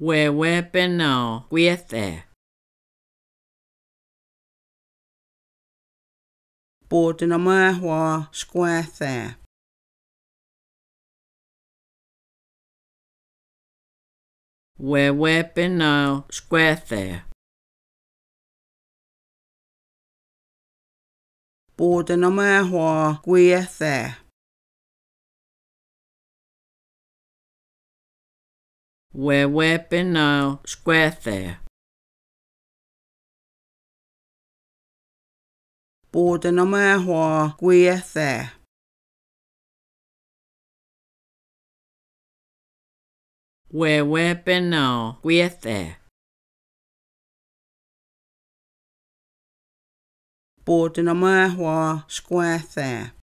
Where been now? Wewepenao Wiethe. Bortina Mahua Square There. Where been now? Square There. Mahua. Mahwa there? We're weapon now, square there. Border number one, square there. We're weapon now, square there. Border number one, square there.